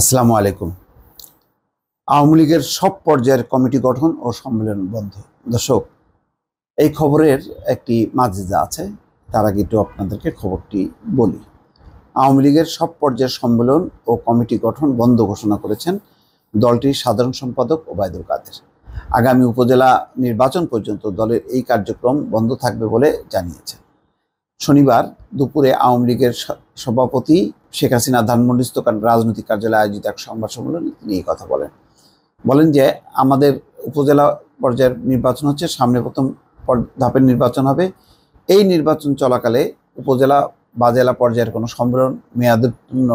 আসসালামু আলাইকুম আওয়ামী লীগের সব পর্যায়ের কমিটি গঠন ও সম্মেলন বন্ধ দর্শক এই খবরের একটি মাজিজা আছে তার আগে একটু আপনাদেরকে খবরটি বলি আওয়ামী লীগের সব পর্যায়ের সম্মেলন ও কমিটি গঠন বন্ধ ঘোষণা করেছেন দলটির সাধারণ সম্পাদক ওবায়দুল কাদের আগামী উপজেলা নির্বাচন পর্যন্ত দলের এই কার্যক্রম বন্ধ থাকবে বলে জানিয়েছেন শনিবার দুপুরে আওয়ামী লীগের সভাপতি শেখ হাসিনা ধানমন্ডিস্থ রাজনৈতিক কার্যালয়ে আয়োজিত এক সংবাদ সম্মেলনে তিনি এই কথা বলেন বলেন যে আমাদের উপজেলা পর্যায়ের নির্বাচন হচ্ছে সামনে প্রথম ধাপের নির্বাচন হবে এই নির্বাচন চলাকালে উপজেলা বা জেলা পর্যায়ের কোনো সম্মেলন মেয়াদপূর্ণ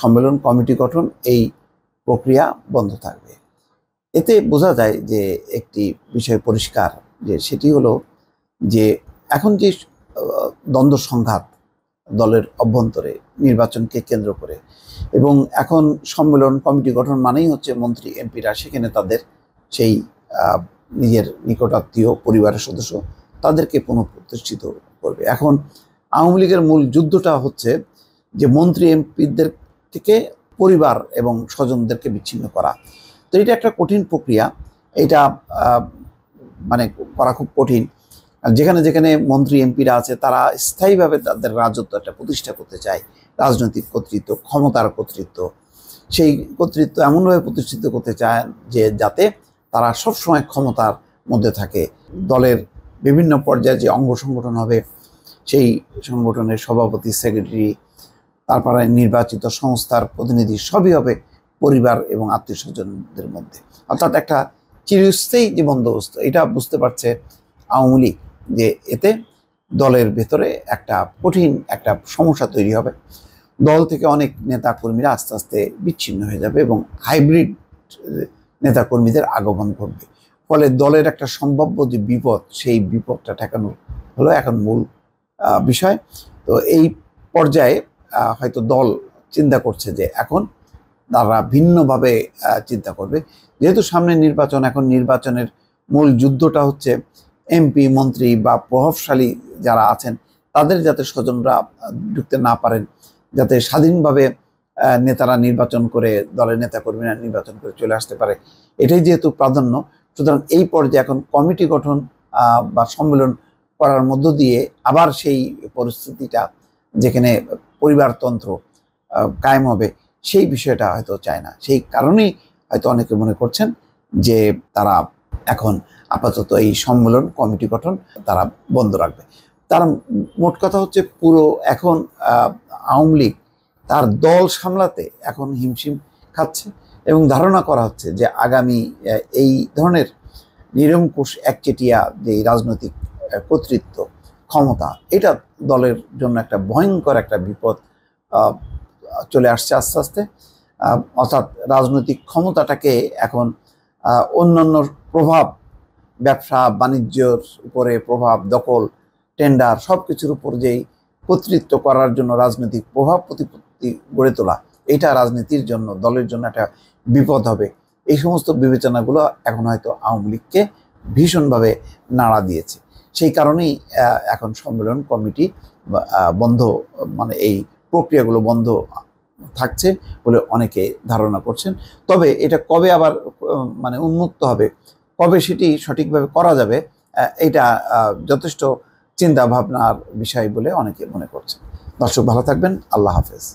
সম্মেলন কমিটি গঠন এই প্রক্রিয়া বন্ধ থাকবে এতে বোঝা যায় যে একটি বিষয় পরিষ্কার যে সেটি হলো যে এখন যে দ্বন্দ্ব সংঘাত দলের অভ্যন্তরে নির্বাচনকে কেন্দ্র করে এবং এখন সম্মেলন কমিটি গঠন মানেই হচ্ছে মন্ত্রী এমপিরা সেখানে তাদের সেই নিজের নিকটাত্মীয় পরিবারের সদস্য তাদেরকে পুনঃপ্রতিষ্ঠিত করবে এখন আওয়ামী লীগের মূল যুদ্ধটা হচ্ছে যে মন্ত্রী এমপিদের থেকে পরিবার এবং স্বজনদেরকে বিচ্ছিন্ন করা তো এটা একটা কঠিন প্রক্রিয়া এটা মানে করা খুব কঠিন যেখানে যেখানে মন্ত্রী এমপিরা আছে তারা স্থায়ীভাবে তাদের রাজত্ব একটা প্রতিষ্ঠা করতে চায় রাজনৈতিক কর্তৃত্ব ক্ষমতার কর্তৃত্ব সেই কর্তৃত্ব এমনভাবে প্রতিষ্ঠিত করতে চায় যে যাতে তারা সবসময় ক্ষমতার মধ্যে থাকে দলের বিভিন্ন পর্যায়ে যে অঙ্গ সংগঠন হবে সেই সংগঠনের সভাপতি সেক্রেটারি তারপরে নির্বাচিত সংস্থার প্রতিনিধি সবই হবে পরিবার এবং আত্মীয় স্বজনদের মধ্যে অর্থাৎ একটা চিরস্থায়ী জীবন বন্দোবস্ত এটা বুঝতে পারছে আওয়ামী লীগ যে এতে দলের ভেতরে একটা কঠিন একটা সমস্যা তৈরি হবে দল থেকে অনেক নেতা কর্মীরা আস্তে আস্তে বিচ্ছিন্ন হয়ে যাবে এবং হাইব্রিড নেতা কর্মীদের আগমন ঘটবে ফলে দলের একটা সম্ভাব্য যে বিপদ সেই বিপদটা ঠেকানো হলো এখন মূল বিষয় তো এই পর্যায়ে হয়তো দল চিন্তা করছে যে এখন তারা ভিন্নভাবে চিন্তা করবে যেহেতু সামনে নির্বাচন এখন নির্বাচনের মূল যুদ্ধটা হচ্ছে এমপি মন্ত্রী বা প্রভাবশালী যারা আছেন তাদের যাতে স্বজনরা ঢুকতে না পারেন যাতে স্বাধীনভাবে নেতারা নির্বাচন করে দলের নেতাকর্মীরা নির্বাচন করে চলে আসতে পারে এটাই যেহেতু প্রাধান্য সুতরাং এই পর্যায়ে এখন কমিটি গঠন বা সম্মেলন করার মধ্য দিয়ে আবার সেই পরিস্থিতিটা যেখানে পরিবারতন্ত্র কায়েম হবে সেই বিষয়টা হয়তো চায় না সেই কারণেই হয়তো অনেকে মনে করছেন যে তারা এখন আপাতত এই সম্মেলন কমিটি গঠন তারা বন্ধ রাখবে তার মোট কথা হচ্ছে পুরো এখন আওয়ামী লীগ তার দল সামলাতে এখন হিমশিম খাচ্ছে এবং ধারণা করা হচ্ছে যে আগামী এই ধরনের নিরঙ্কুশ একচেটিয়া যে রাজনৈতিক কর্তৃত্ব ক্ষমতা এটা দলের জন্য একটা ভয়ঙ্কর একটা বিপদ চলে আসছে আস্তে আস্তে অর্থাৎ রাজনৈতিক ক্ষমতাটাকে এখন অন্যান্য প্রভাব ব্যবসা বাণিজ্যর উপরে প্রভাব দখল টেন্ডার সব কিছুর উপর যেই কর্তৃত্ব করার জন্য রাজনৈতিক প্রভাব প্রতিপত্তি গড়ে তোলা এটা রাজনীতির জন্য দলের জন্য একটা বিপদ হবে এই সমস্ত বিবেচনাগুলো এখন হয়তো আওয়ামী লীগকে ভীষণভাবে নাড়া দিয়েছে সেই কারণেই এখন সম্মেলন কমিটি বন্ধ মানে এই প্রক্রিয়াগুলো বন্ধ থাকছে বলে অনেকে ধারণা করছেন তবে এটা কবে আবার মানে উন্মুক্ত হবে কবে সেটি সঠিকভাবে করা যাবে এটা যথেষ্ট চিন্তা ভাবনার বিষয় বলে অনেকে মনে করছেন দর্শক ভালো থাকবেন আল্লাহ হাফেজ